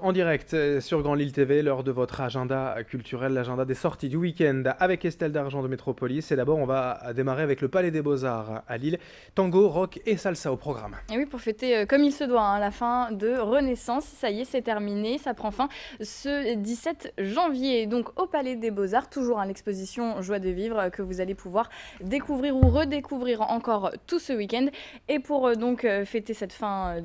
En direct euh, sur Grand Lille TV, lors de votre agenda culturel, l'agenda des sorties du week-end avec Estelle d'Argent de Métropolis. Et d'abord, on va démarrer avec le Palais des Beaux-Arts à Lille. Tango, rock et salsa au programme. Et oui, pour fêter euh, comme il se doit hein, la fin de Renaissance. Ça y est, c'est terminé, ça prend fin ce 17 janvier. Donc au Palais des Beaux-Arts, toujours à l'exposition Joie de vivre euh, que vous allez pouvoir découvrir ou redécouvrir encore tout ce week-end. Et pour donc fêter cette fin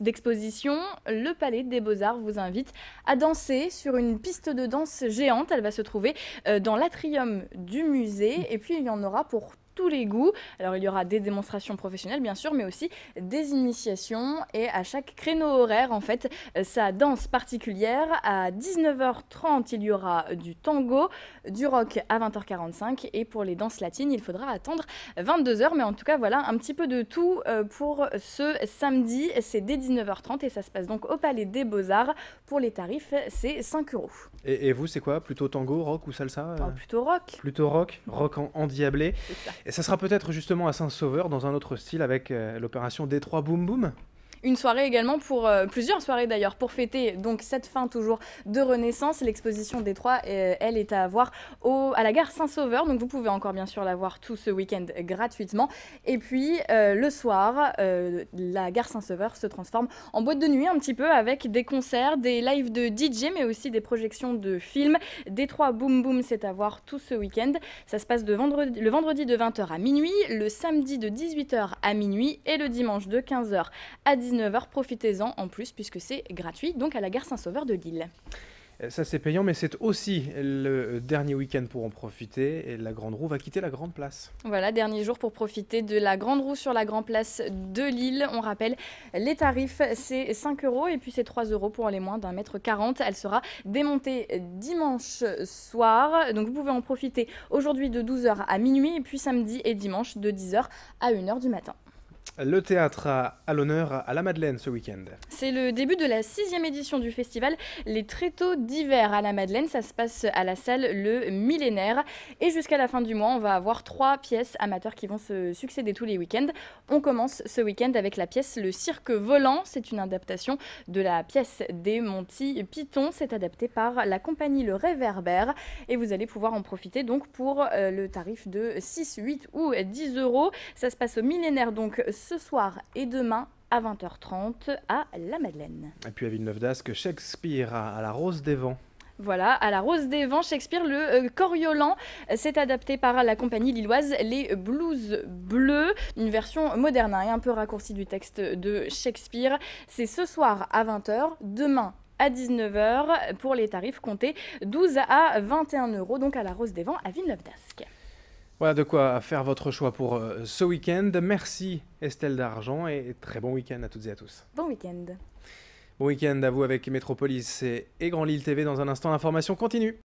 d'exposition, le Palais des Beaux-Arts vous vous invite à danser sur une piste de danse géante. Elle va se trouver euh, dans l'atrium du musée. Et puis, il y en aura pour tous les goûts. Alors il y aura des démonstrations professionnelles bien sûr, mais aussi des initiations et à chaque créneau horaire en fait euh, sa danse particulière. À 19h30 il y aura du tango, du rock à 20h45 et pour les danses latines il faudra attendre 22h. Mais en tout cas voilà un petit peu de tout euh, pour ce samedi. C'est dès 19h30 et ça se passe donc au Palais des Beaux-Arts. Pour les tarifs c'est 5 euros. Et, vous c'est quoi Plutôt tango, rock ou salsa oh, Plutôt rock. Plutôt rock, rock en endiablé. Et ça sera peut-être justement à Saint-Sauveur dans un autre style avec euh, l'opération Détroit Boom Boom une soirée également pour euh, plusieurs soirées d'ailleurs pour fêter donc cette fin toujours de Renaissance. L'exposition des trois, euh, elle est à voir au, à la gare Saint-Sauveur. Donc vous pouvez encore bien sûr la voir tout ce week-end gratuitement. Et puis euh, le soir, la gare Saint-Sauveur se transforme en boîte de nuit un petit peu avec des concerts, des lives de DJ, mais aussi des projections de films. Des trois Boom Boom, c'est à voir tout ce week-end. Ça se passe de vendredi, le vendredi de 20h à minuit, le samedi de 18h à minuit et le dimanche de 15h à 18 h 19h. Profitez-en en plus puisque c'est gratuit, donc à la gare Saint-Sauveur de Lille. Euh, ça c'est payant, mais c'est aussi le euh, dernier week-end pour en profiter. Et la Grande Roue va quitter la Grande Place. Voilà, dernier jour pour profiter de la Grande Roue sur la Grande Place de Lille. On rappelle, les tarifs, c'est 5 euros et puis c'est 3 euros pour les moins d'un mètre 40. Elle sera démontée dimanche soir. Donc vous pouvez en profiter aujourd'hui de 12h à minuit et puis samedi et dimanche de 10h à 1h du matin. Le théâtre à l'honneur à la Madeleine ce week-end. C'est le début de la sixième édition du festival Les Tréteaux d'hiver à la Madeleine. Ça se passe à la salle Le Millénaire. Et jusqu'à la fin du mois, on va avoir trois pièces amateurs qui vont se succéder tous les week-ends. On commence ce week-end avec la pièce Le Cirque Volant. C'est une adaptation de la pièce des Monty Python. C'est adapté par la compagnie Le Réverbère. Et vous allez pouvoir en profiter donc pour euh, le tarif de 6, 8 ou 10 euros. Ça se passe au Millénaire donc ce soir et demain à 20h30 à La Madeleine. Et puis à Villeneuve d'Ascq, Shakespeare à la Rose des Vents. Voilà, à la Rose des Vents, Shakespeare, le euh, Coriolan C'est euh, adapté par la compagnie lilloise Les Blues Bleus, une version moderne hein, et un peu raccourcie du texte de Shakespeare. C'est ce soir à 20h, demain à 19h pour les tarifs comptés 12 à 21 euros, donc à la Rose des Vents à Villeneuve d'Ascq. Voilà de quoi faire votre choix pour euh, ce week-end. Merci Estelle d'Argent et très bon week-end à toutes et à tous. Bon week-end. Bon week-end à vous avec Métropolis et Grand Lille TV. Dans un instant, l'information continue.